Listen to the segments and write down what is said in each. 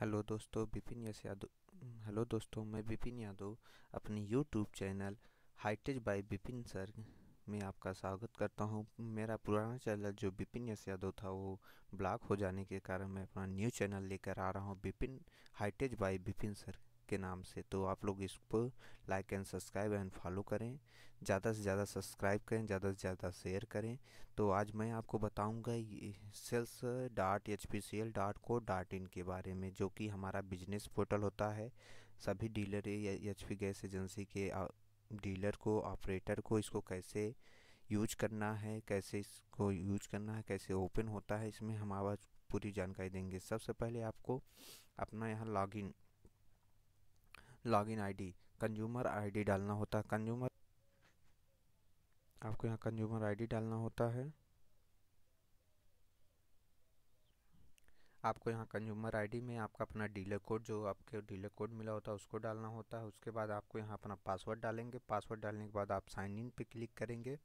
hello दोस्तों Vipin Yadav hello दोस्तों मैं विपिन यादव अपने YouTube channel hitech by Vipin sir में आपका स्वागत करता हूं मेरा पुराना चैनल जो विपिन यश यादव था वो ब्लॉक हो जाने के कारण मैं अपना न्यू चैनल लेकर आ रहा हूं Vipin hitech by Vipin sir के नाम से तो आप लोग इसको like and subscribe and follow करें ज़्यादा से ज़्यादा सब्सक्राइब करें ज़्यादा से ज़्यादा शेयर करें तो आज मैं आपको बताऊंगा sales dot H P C L dot co dot in के बारे में जो कि हमारा बिजनेस पोर्टल होता है सभी dealer H P gas agency के डीलर को ऑपरेटर को इसको कैसे यूज करना है कैसे इसको यूज करना है कैसे ओपन होता है इसमें हम आवाज़ पूरी जानकारी देंगे सबसे पहले आपको अपना यहाँ login login ID consumer ID डालना होता है कंज्यूमर आपको यहाँ कंज्यूमर आईडी डालना होता है आपको यहाँ कंज्यूमर आईडी में आपका अपना डीलर कोड जो आपके डीलर कोड मिला होता है उसको डालना होता है उसके बाद आपको यहाँ अपना पासवर्ड डालेंगे पासवर्ड डालने के बाद आप साइन इन पे क्लिक करेंगे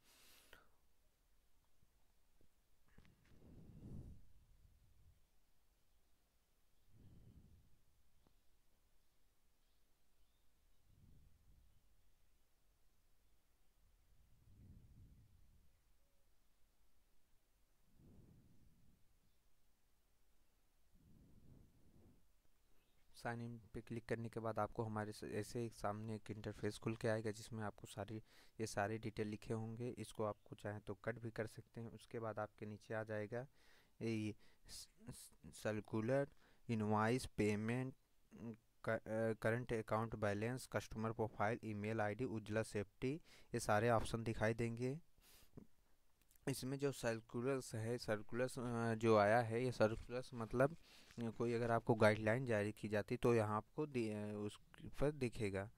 साइन इन पे क्लिक करने के बाद आपको हमारे ऐसे एक सामने एक इंटरफेस खुल के आएगा जिसमें आपको सारी ये सारे डिटेल लिखे होंगे इसको आपको चाहे तो कट भी कर सकते हैं उसके बाद आपके नीचे आ जाएगा ये circular invoice payment current account balance customer profile email ID उजला सेफ्टी ये सारे ऑप्शन दिखाई देंगे इसमें जो सर्कुलर्स है सर्कुलर्स जो आया है ये सर्कुलर्स मतलब कोई अगर आपको गाइडलाइन जारी की जाती तो यहाँ आपको उस पर दिखेगा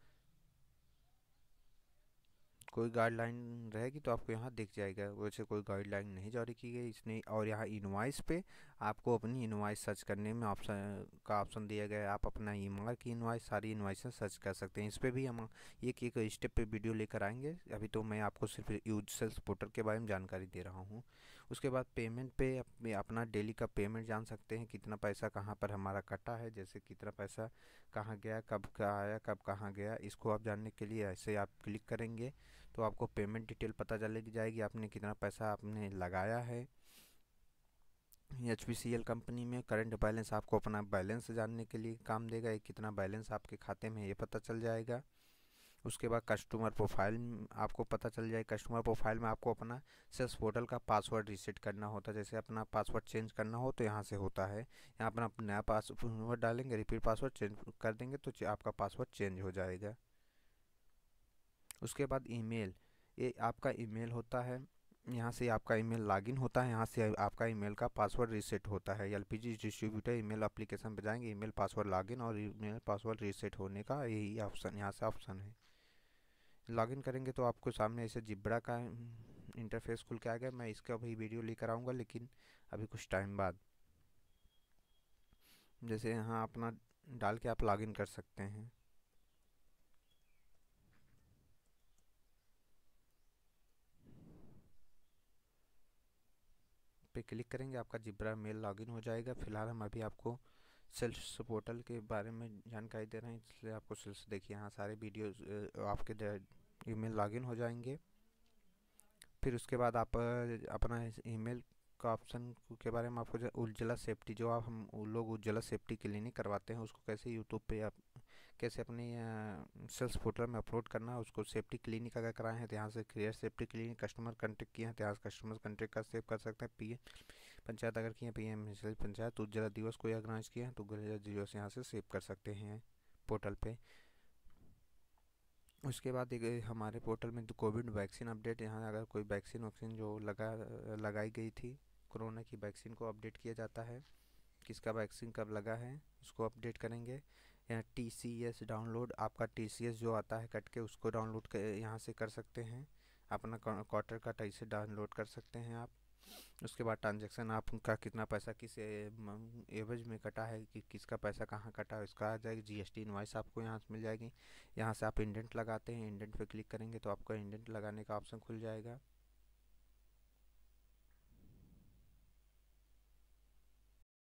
कोई गाइडलाइन रहेगी तो आपको यहाँ दिख जाएगा वैसे कोई गाइडलाइन नहीं जारी की गई इसने और यहाँ इनवाइस पे आपको अपनी इनवाइस सर्च करने में ऑप्शन का ऑप्शन दिया गया है आप अपना ई मार की इनवाइस सारी इनवाइस सर्च कर सकते हैं इस पर भी हम एक एक स्टेप पे वीडियो लेकर आएंगे अभी तो मैं आपको सिर्फ यूज सेल्स पोर्टल के बारे में जानकारी दे रहा हूँ उसके बाद पेमेंट पे अपना डेली का पेमेंट जान सकते हैं कितना पैसा कहाँ पर हमारा कटा है जैसे कितना पैसा कहाँ गया कब का आया कब कहाँ गया इसको आप जानने के लिए ऐसे आप क्लिक करेंगे तो आपको पेमेंट डिटेल पता चले जाएगी आपने कितना पैसा आपने लगाया है एच कंपनी में करंट बैलेंस आपको अपना बैलेंस जानने के लिए काम देगा कितना बैलेंस आपके खाते में ये पता चल जाएगा उसके बाद कस्टमर प्रोफाइल आपको पता चल जाए कस्टमर प्रोफाइल में आपको अपना सेल्स पोर्टल का पासवर्ड रीसेट करना होता है जैसे अपना पासवर्ड चेंज करना हो तो यहाँ से होता है यहाँ अपना नया पासवर्ड डालेंगे रिपीट पासवर्ड चेंज कर देंगे तो आपका पासवर्ड चेंज हो जाएगा उसके बाद ईमेल ये आपका ईमेल होता है यहाँ से आपका ईमेल लॉगिन होता है यहाँ से आपका ईमेल का पासवर्ड रीसेट होता है एल डिस्ट्रीब्यूटर ईमेल एप्लीकेशन पर जाएंगे ईमेल पासवर्ड लॉगिन और ईमेल पासवर्ड रीसेट होने का यही ऑप्शन यहाँ से ऑप्शन है लॉगिन करेंगे तो आपको सामने ऐसे जिब्रा का इंटरफेस खुल के आ गया मैं इसका भी वीडियो लेकर आऊँगा लेकिन अभी कुछ टाइम बाद जैसे यहाँ अपना डाल के आप लॉगिन कर सकते हैं पे क्लिक करेंगे आपका जिब्रा मेल लॉगिन हो जाएगा फिलहाल हम अभी आपको सेल्स पोर्टल के बारे में जानकारी दे रहे हैं इसलिए आपको सेल्स देखिए यहाँ सारे वीडियोस आपके ईमेल लॉगिन हो जाएंगे फिर उसके बाद आप अपना ईमेल का ऑप्शन के बारे में आपको उज्ज्वला सेफ्टी जो आप हम लोग उज्ज्वला सेफ्टी क्लिनिक करवाते हैं उसको कैसे यूट्यूब पे आप कैसे अपने सेल्स पोर्टल में अपलोड करना है उसको सेफ्टी क्लिनिक अगर कराए हैं तो यहाँ से clear safety clinic customer contact किए हैं तो यहाँ से कस्टमर कंटेक्ट का सेव कर सकते हैं पी पंचायत अगर की है पी एम पंचायत तो जिला दिवस को ऑर्गेनाइज किया तो जिला दिवस यहाँ से सेव कर सकते हैं पोर्टल पे उसके बाद एक हमारे पोर्टल में कोविड वैक्सीन अपडेट यहाँ अगर कोई वैक्सीन वैक्सीन जो लगा लगाई गई थी कोरोना की वैक्सीन को अपडेट किया जाता है किसका वैक्सीन कब लगा है उसको अपडेट करेंगे यहाँ टी सी एस डाउनलोड आपका टी सी एस जो आता है कट के उसको डाउनलोड यहाँ से कर सकते हैं अपना क्वार्टर का टाइप से डाउनलोड कर सकते हैं आप उसके बाद ट्रांजेक्शन आपका कितना पैसा किस एवज में कटा है कि किसका पैसा कहाँ कटा है उसका आ जाएगा जीएसटी इन्वाइस आपको यहाँ से मिल जाएगी यहाँ से आप इंडेंट लगाते हैं इंडेंट पे क्लिक करेंगे तो आपका इंडेंट लगाने का ऑप्शन खुल जाएगा